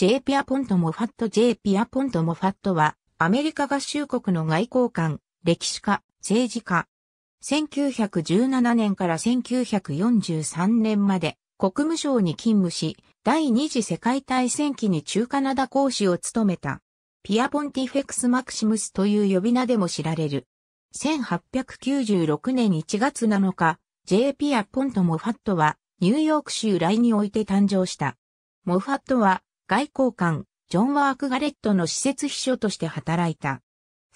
J ピアポントモファット J ピアポントモファットは、アメリカ合衆国の外交官、歴史家、政治家。1917年から1943年まで国務省に勤務し、第二次世界大戦期に中カナダ講師を務めた。ピアポンティフェクス・マクシムスという呼び名でも知られる。1896年1月7日、J. ピア・ポント・モファットは、ニューヨーク州来において誕生した。モファットは、外交官、ジョン・ワーク・ガレットの施設秘書として働いた。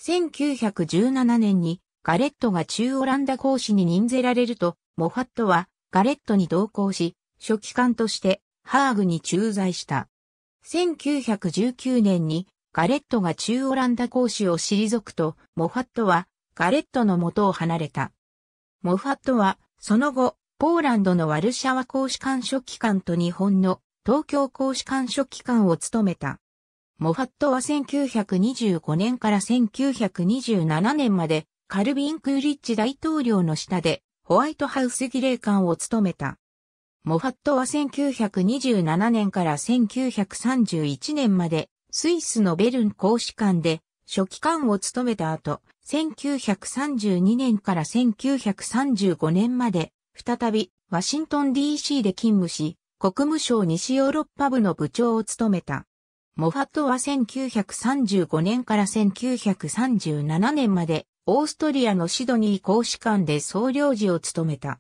1917年にガレットが中オランダ公使に任ぜられると、モファットはガレットに同行し、書記官としてハーグに駐在した。1919年にガレットが中オランダ公使を退くと、モファットはガレットの元を離れた。モファットは、その後、ポーランドのワルシャワ公使館書記官と日本の東京公使館書記官を務めた。モファットは1925年から1927年までカルビン・クーリッチ大統領の下でホワイトハウス儀礼官を務めた。モファットは1927年から1931年までスイスのベルン公使館で書記官を務めた後、1932年から1935年まで再びワシントン DC で勤務し、国務省西ヨーロッパ部の部長を務めた。モファットは1935年から1937年までオーストリアのシドニー公使館で総領事を務めた。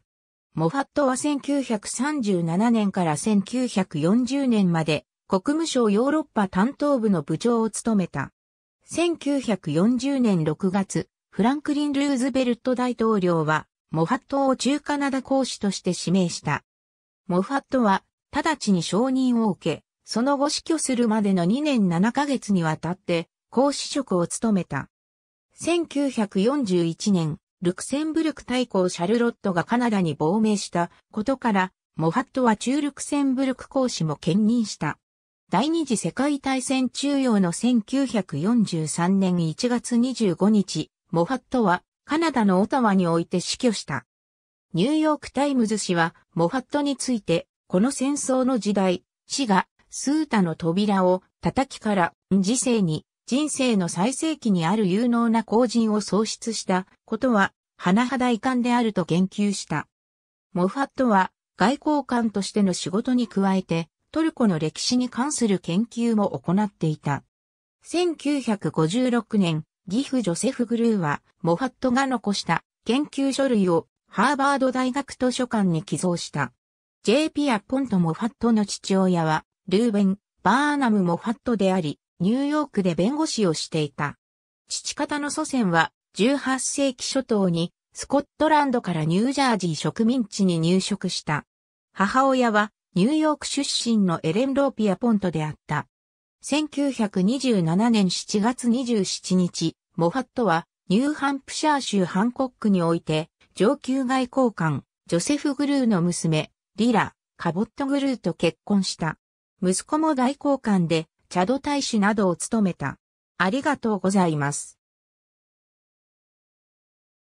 モファットは1937年から1940年まで国務省ヨーロッパ担当部の部長を務めた。1940年6月、フランクリン・ルーズベルト大統領はモファットを中カナダ公使として指名した。モファットは直ちに承認を受け、その後死去するまでの2年7ヶ月にわたって、公使職を務めた。1941年、ルクセンブルク大公シャルロットがカナダに亡命したことから、モハットは中ルクセンブルク公使も兼任した。第二次世界大戦中央の1943年1月25日、モハットはカナダのオタワにおいて死去した。ニューヨークタイムズ氏はモハットについてこの戦争の時代、死が、スータの扉を叩きから、時世に、人生の最盛期にある有能な後人を創出したことは、甚だ遺憾であると言及した。モファットは、外交官としての仕事に加えて、トルコの歴史に関する研究も行っていた。1956年、ギフ・ジョセフ・グルーは、モファットが残した研究書類をハーバード大学図書館に寄贈した。J. p ア・ポント・モファットの父親は、ルーベン・バーナム・モファットであり、ニューヨークで弁護士をしていた。父方の祖先は、18世紀初頭に、スコットランドからニュージャージー植民地に入植した。母親は、ニューヨーク出身のエレン・ローピア・ポントであった。1927年7月27日、モファットは、ニューハンプシャー州ハンコックにおいて、上級外交官、ジョセフ・グルーの娘、リラ、カボットグルーと結婚した。息子も外交官で、チャド大使などを務めた。ありがとうございます。